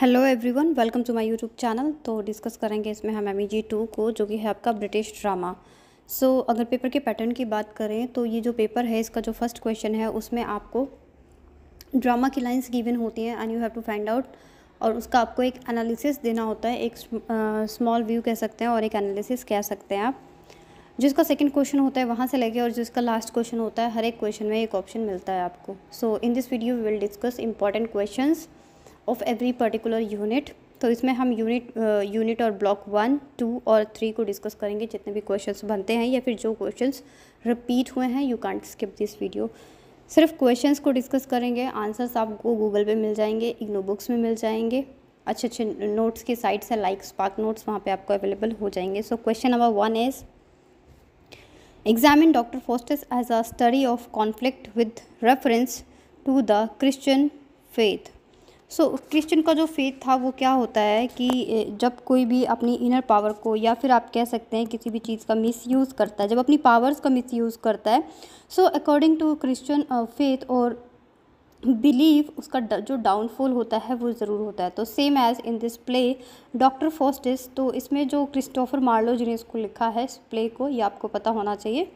Hello everyone welcome to my YouTube channel तो discuss करेंगे इसमें हम एम जी टू को जो कि है आपका ब्रिटिश ड्रामा सो so, अगर पेपर के पैटर्न की बात करें तो ये जो पेपर है इसका जो फर्स्ट क्वेश्चन है उसमें आपको ड्रामा की लाइंस गिवन होती हैं and you have to find out और उसका आपको एक एनालिसिस देना होता है एक स्मॉल व्यू कह सकते हैं और एक एनालिसिस कह सकते हैं आप जिसका सेकंड क्वेश्चन होता है वहाँ से लेके और जिसका लास्ट क्वेश्चन होता है हर एक क्वेश्चन में एक ऑप्शन मिलता है आपको so in this video we will discuss important questions of every particular unit तो इसमें हम यूनिट यूनिट uh, और ब्लॉक वन टू और थ्री को डिस्कस करेंगे जितने भी क्वेश्चंस बनते हैं या फिर जो क्वेश्चंस रिपीट हुए हैं you can't skip this video सिर्फ क्वेश्चंस को डिस्कस करेंगे आंसर्स आपको गूगल पे मिल जाएंगे इग्नो बुक्स में मिल जाएंगे अच्छे अच्छे नोट्स की साइट्स है लाइक स्पार्क नोट्स वहाँ पे आपको अवेलेबल हो जाएंगे so question number one is examine doctor Faustus as a study of conflict with reference to the Christian faith so so, Christian का जो फेथ था वो क्या होता है कि जब कोई भी अपनी इनर पावर को या फिर आप कह सकते हैं किसी भी चीज़ का मिसयूज़ करता है जब अपनी पावर्स का मिसयूज़ करता है so according to Christian faith और बिलीव उसका जो डाउनफॉल होता है वो ज़रूर होता है तो same as in this play doctor Faustus तो इसमें जो क्रिस्टोफर मार्लो जिन्हें इसको लिखा है इस प्ले को ये आपको पता होना चाहिए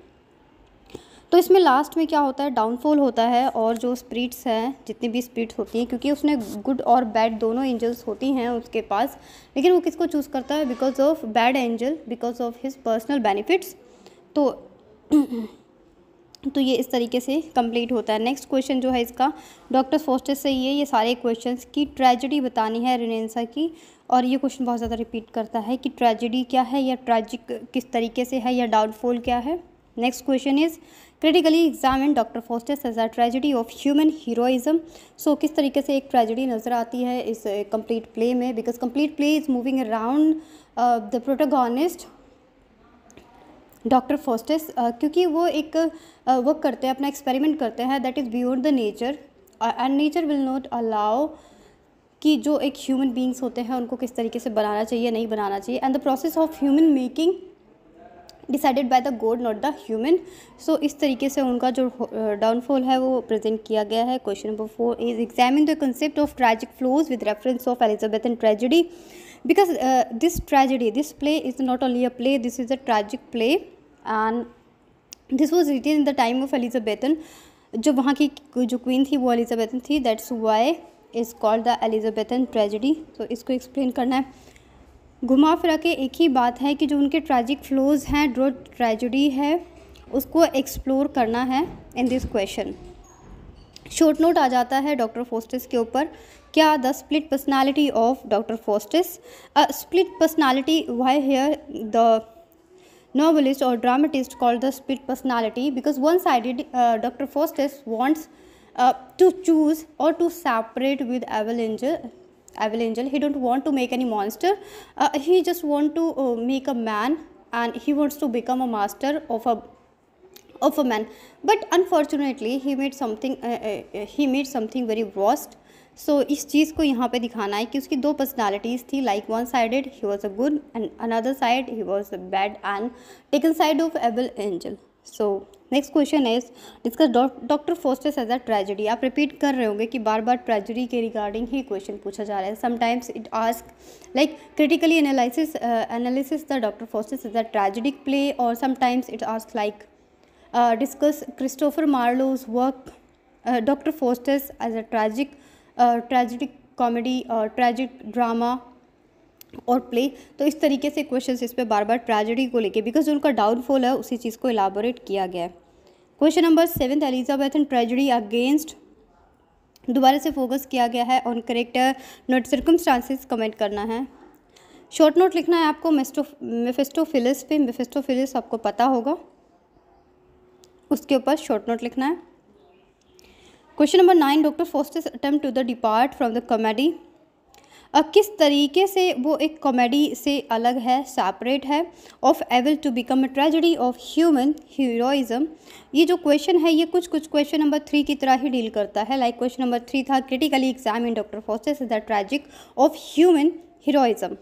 तो इसमें लास्ट में क्या होता है डाउनफॉल होता है और जो स्प्रिट्स हैं जितनी भी स्प्रिट्स होती हैं क्योंकि उसने गुड और बैड दोनों एंजल्स होती हैं उसके पास लेकिन वो किसको चूज़ करता है because of bad angel because of his personal benefits तो तो ये इस तरीके से कंप्लीट होता है नेक्स्ट क्वेश्चन जो है इसका डॉक्टर फोस्टर से ये ये सारे क्वेश्चंस की ट्रेजेडी बतानी है रेनेसा की और ये क्वेश्चन बहुत ज़्यादा रिपीट करता है कि ट्रेजेडी क्या है या ट्रैजिक किस तरीके से है या डाउनफॉल क्या है next question is critically examine doctor Faustus as a tragedy of human heroism सो किस तरीके से एक ट्रेजिडी नज़र आती है इस कंप्लीट uh, प्ले में because complete play is moving around the protagonist doctor Faustus क्योंकि वो एक वर्क uh, करते हैं अपना एक्सपेरिमेंट करते हैं दैट इज़ बियोर the nature and nature will not allow कि जो एक ह्यूमन बींग्स होते हैं उनको किस तरीके से बनाना चाहिए नहीं बनाना चाहिए and the process of human making decided by the god not the human सो इस तरीके से उनका जो डाउनफॉल है वो प्रेजेंट किया गया है question number four is examine the concept of tragic flaws with reference of Elizabethan tragedy because this tragedy this play is not only a play this is a tragic play and this was written in the time of Elizabethan जो वहाँ की जो queen थी वो Elizabethan थी that's why is called the Elizabethan tragedy तो इसको explain करना है घुमा फिरा के एक ही बात है कि जो उनके ट्रैजिक फ्लोज हैं जो ट्रेजडी है उसको एक्सप्लोर करना है in this question short note आ जाता है डॉक्टर फोस्टिस के ऊपर क्या the split personality of doctor Faustus split personality why here the novelist और dramatist call the split personality because one sided doctor Faustus wants to choose और to separate with evil with evil angel he don't want to make any monster uh, he just want to uh, make a man and he wants to become a master of a of a man but unfortunately he made something uh, uh, uh he made something very worst so, is चीज़ को यहाँ पे दिखाना है कि उसकी दो personalities थी like one sided he was a good and another side he was a bad and taken side of Evil Angel. So next question है discuss doctor Faustus as a tragedy आप रिपीट कर रहे होंगे कि बार बार tragedy के regarding ही क्वेश्चन पूछा जा रहा है sometimes it ask like critically analysis analysis the doctor Faustus as a tragedic play और sometimes it ask like discuss Christopher Marlowe's work doctor Faustus as a tragic tragedic comedy और tragic drama और play तो इस तरीके से question इस पर बार बार tragedy को लेके बिकॉज उनका डाउनफॉल है उसी चीज़ को इलाबोरेट किया गया है question number seventh Elizabeth and tragedy against दोबारा से फोकस किया गया है on correct not circumstances comment करना है शॉर्ट नोट लिखना है आपको मेस्टो मेफेस्टोफिलिस पे मेफेस्टोफिलिस आपको पता होगा उसके ऊपर शॉर्ट नोट लिखना है question number nine doctor Faustus attempt to the depart from the comedy किस तरीके से वो एक कॉमेडी से अलग है सेपरेट है of evil to become a tragedy of human heroism ये जो क्वेश्चन है ये कुछ कुछ क्वेश्चन नंबर थ्री की तरह ही डील करता है लाइक क्वेश्चन नंबर थ्री था critically examine doctor Faustus the tragic of human heroism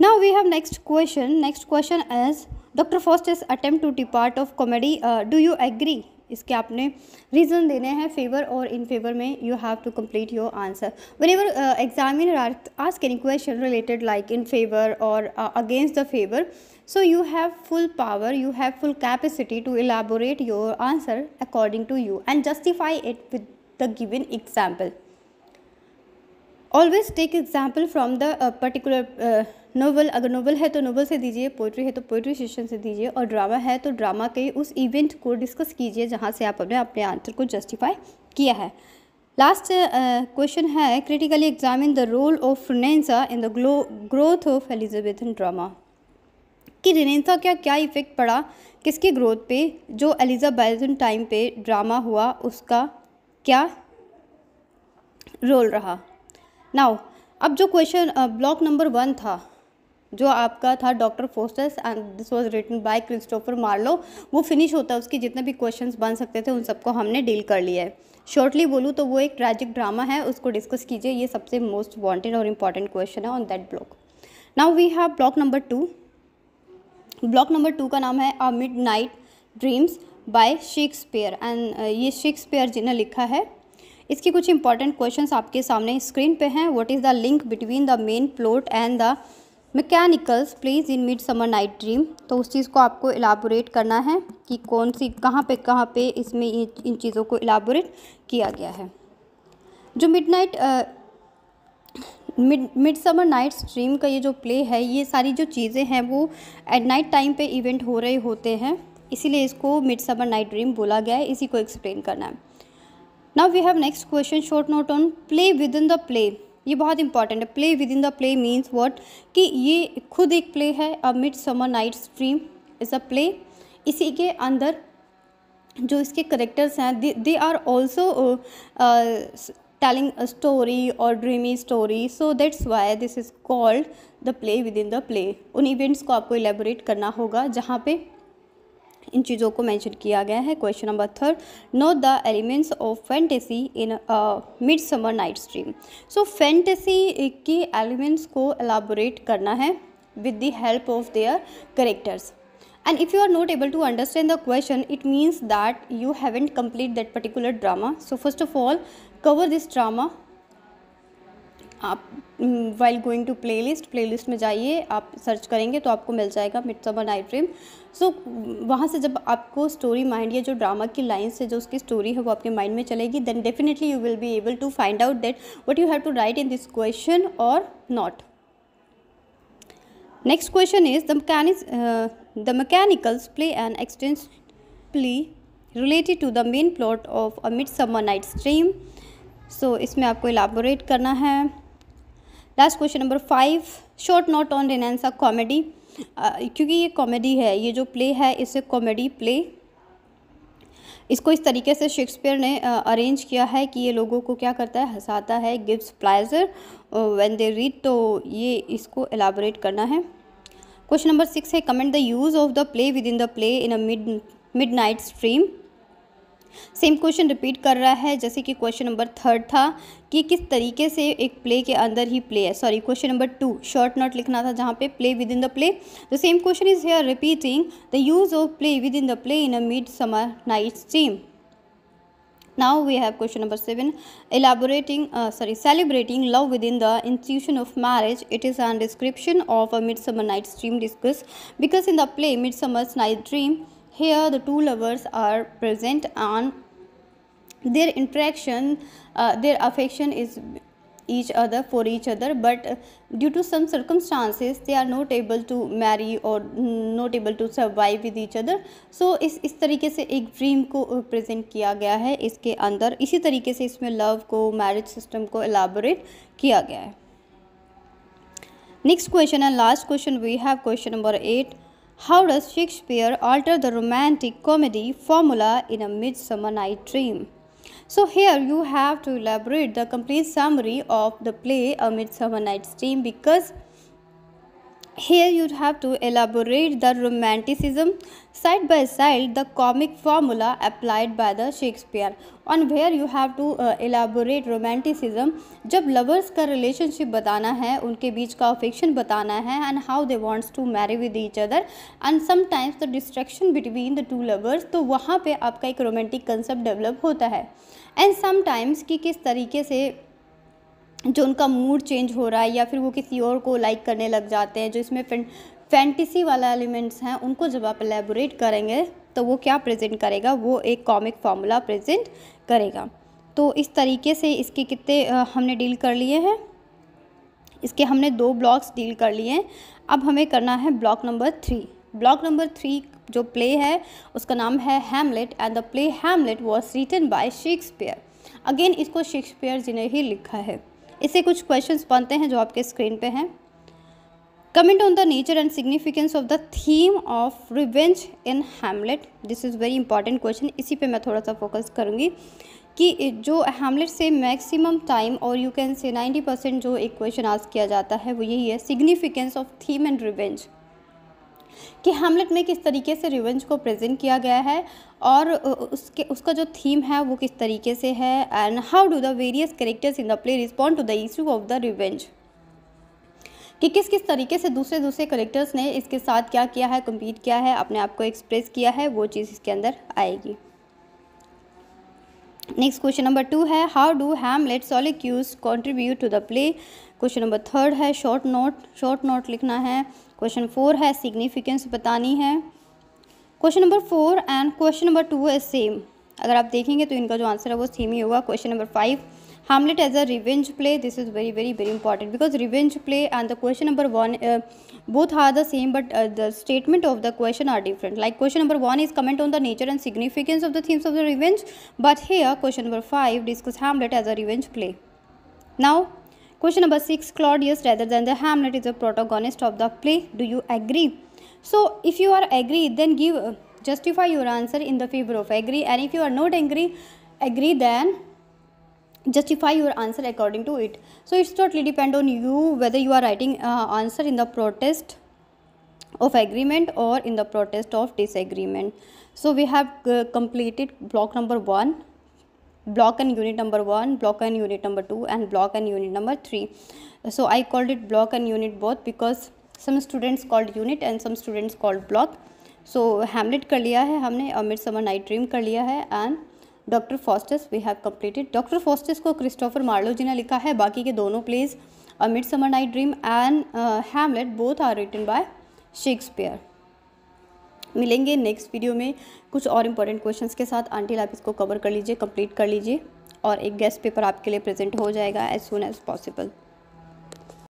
now we have next question next question is doctor faust attempt to depart of comedy do you agree इसके आपने reason देने हैं favour और in favour में you have to complete your answer whenever examiner ask any question related like in favour और against the favour so you have full power you have full capacity to elaborate your answer according to you and justify it with the given example always take example from the uh, particular uh, novel अगर novel है तो novel से दीजिए poetry है तो poetry session से दीजिए और ड्रामा है तो ड्रामा के उस इवेंट को डिस्कस कीजिए जहाँ से आपने अपने आंसर को जस्टिफाई किया है लास्ट क्वेश्चन uh, है critically examine the role of Renaissance in the growth of Elizabethan drama कि रेनेसा का क्या इफ़ेक्ट पड़ा किसकी ग्रोथ पे जो एलिजाबैथन टाइम पे ड्रामा हुआ उसका क्या रोल रहा नाउ अब जो क्वेश्चन ब्लॉक नंबर वन था जो आपका था doctor Faustus and this was written by Christopher Marlowe वो फिनिश होता है उसके जितने भी क्वेश्चंस बन सकते थे उन सबको हमने डील कर लिया है शॉर्टली बोलूँ तो वो एक ट्रैजिक ड्रामा है उसको डिस्कस कीजिए ये सबसे मोस्ट वांटेड और इम्पॉर्टेंट क्वेश्चन है on that block now we have block number two block number two का नाम है a midnight dreams by Shakespeare and ये शेक्सपियर जिन्हें लिखा है इसके कुछ इंपॉर्टेंट क्वेश्चंस आपके सामने स्क्रीन पे हैं what is the link between the main plot and the mechanicals plays in midsummer night dream तो उस चीज़ को आपको इलाबोरेट करना है कि कौन सी कहाँ पे कहाँ पे इसमें इन चीज़ों को इलाबोरेट किया गया है जो midnight mid midsummer night's dream का ये जो प्ले है ये सारी जो चीज़ें हैं वो एट नाइट टाइम पे इवेंट हो रहे होते हैं इसीलिए इसको मिड समर नाइट ड्रीम बोला गया है इसी को एक्सप्लेन करना है now we have next question short note on play within the play ये बहुत इंपॉर्टेंट है play within the play means what कि ये खुद एक प्ले है a midsummer night stream is a play इसी के अंदर जो इसके करेक्टर्स हैं they are also telling story और dreamy story so that's why this is called the play within the play उन इवेंट्स को आपको एलेबोरेट करना होगा जहाँ पे इन चीज़ों को मैंशन किया गया है question number third know the elements of fantasy in midsummer night stream so fantasy के एलिमेंट्स को एलाबोरेट करना है with the help of their characters and if you are not able to understand the question it means that you haven't complete that particular drama so first of all cover this drama आप while going to playlist playlist में जाइए आप search करेंगे तो आपको मिल जाएगा midsummer night dream so वहाँ से जब आपको स्टोरी माइंड या जो ड्रामा की लाइन्स है जो उसकी स्टोरी है वो आपके माइंड में चलेगी then definitely you will be able to find out that what you have to write in this question और not next question is the mechanic the mechanicals play an play related to the main plot of a midsummer night stream so इसमें आपको elaborate करना है last question number five short note on Renaissance comedy क्योंकि ये comedy है ये जो play है इसे कॉमेडी प्ले इसको इस तरीके से शेक्सपियर ने अरेंज uh, किया है कि ये लोगों को क्या करता है हंसाता है gives pleasure when they read तो ये इसको एलाबोरेट करना है क्वेश्चन नंबर सिक्स है comment the use of the play within the play in a mid midnight stream same question repeat कर रहा है जैसे कि क्वेश्चन नंबर थर्ड था कि किस तरीके से एक प्ले के अंदर ही प्ले है sorry question number two short note लिखना था जहाँ पे play within the play the same question is here repeating the use of play within the play in a midsummer night stream now we have question number seven elaborating sorry celebrating love within the institution of marriage it is an description of a midsummer night stream discuss because in the play midsummer night dream Here, the two lovers are present on their interaction, uh, their affection is each other for each other but due to some circumstances they are not able to marry or not able to survive with each other so is is tarike se ek dream ko present kiya gaya hai iske andar isi tarike se isme love ko marriage system ko elaborate kiya gaya hai next question and last question we have question number 8 How does Shakespeare alter the romantic comedy formula in A Midsummer Night Dream? So, here you have to elaborate the complete summary of the play A Midsummer Night's Dream because Here you'd have to elaborate the romanticism side by side the comic formula applied by the Shakespeare. On where you have to uh, elaborate romanticism jab lovers ka relationship batana hai unke beech ka affection batana hai and how they wants to marry with each other and sometimes the distraction between the two lovers to wahan pe aapka ek romantic concept develop hota hai and sometimes ki kis tarike se जो उनका mood change हो रहा है या फिर वो किसी और को लाइक करने लग जाते हैं जो इसमें फैंटिसी वाला एलिमेंट्स हैं उनको जब आप एलेबोरेट करेंगे तो वो क्या प्रेजेंट करेगा वो एक कॉमिक फार्मूला प्रेजेंट करेगा तो इस तरीके से इसके कितने हमने डील कर लिए हैं इसके हमने दो ब्लॉक्स डील कर लिए हैं अब हमें करना है block number three block number three जो प्ले है उसका नाम है Hamlet and the play Hamlet was written by Shakespeare again इसको शेक्सपियर जी ने ही लिखा है इससे कुछ क्वेश्चंस बनते हैं जो आपके स्क्रीन पे हैं comment on the nature and significance of the theme of revenge in Hamlet this is very important question इसी पे मैं थोड़ा सा फोकस करूँगी कि जो हैमलेट से मैक्सिमम टाइम और यू कैन से 90 परसेंट जो एक क्वेश्चन आस्क किया जाता है वो यही है significance of theme and revenge कि हेमलेट में किस तरीके से रिवेंज को प्रेजेंट किया गया है और उसके उसका जो थीम है वो किस तरीके से है and how do the various characters in the play respond to the issue of the revenge कि किस किस तरीके से दूसरे दूसरे करेक्टर्स ने इसके साथ क्या किया है कम्पीट किया है अपने आप को एक्सप्रेस किया है वो चीज़ इसके अंदर आएगी नेक्स्ट क्वेश्चन नंबर टू है how do Hamlet soliloquies contribute to the play question number third है शॉर्ट नोट शॉर्ट नोट लिखना है क्वेश्चन फोर है सिग्निफिकेंस बतानी है question number four and question number two है सेम अगर आप देखेंगे तो इनका जो आंसर है वो सेम ही होगा question number five Hamlet as a revenge play. This is very very very important because revenge play and the question number one uh, both are the same, but uh, the statement of the question are different. Like question number one is comment on the nature and significance of the themes of the revenge, but here question number five discuss Hamlet as a revenge play. Now Question number 6 Claudius rather than the Hamlet is the protagonist of the play. Do you agree? So, if you are agree, then give uh, justify your answer in the favor of agree, and if you are not agree, agree then justify your answer according to it so it's totally depend on you whether you are writing uh, answer in the protest of agreement or in the protest of disagreement so we have uh, completed block number 1 block and unit number 1 block and unit number 2 and block and unit number 3 so i called it block and unit both because some students called unit and some students called block so hamlet kar liya hai humne amid summer night dream kar liya hai and Doctor Faustus we have completed Doctor Faustus को Christopher Marlowe ji ने लिखा है बाकी के दोनों plays a midsummer night dream and Hamlet both are written by Shakespeare मिलेंगे next video में कुछ और इम्पोर्टेंट क्वेश्चंस के साथ आंटी आप इसको कवर कर लीजिए कंप्लीट कर लीजिए और एक गेस्ट पेपर आपके लिए प्रेजेंट हो जाएगा एज सुन एज़ पॉसिबल